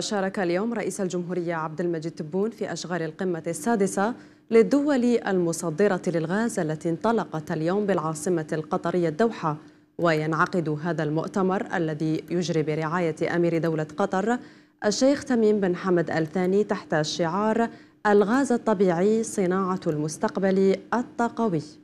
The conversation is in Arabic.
شارك اليوم رئيس الجمهورية عبد المجيد تبون في أشغال القمة السادسة للدول المصدرة للغاز التي انطلقت اليوم بالعاصمة القطرية الدوحة وينعقد هذا المؤتمر الذي يجري برعاية أمير دولة قطر الشيخ تميم بن حمد الثاني تحت شعار الغاز الطبيعي صناعة المستقبل الطاقوي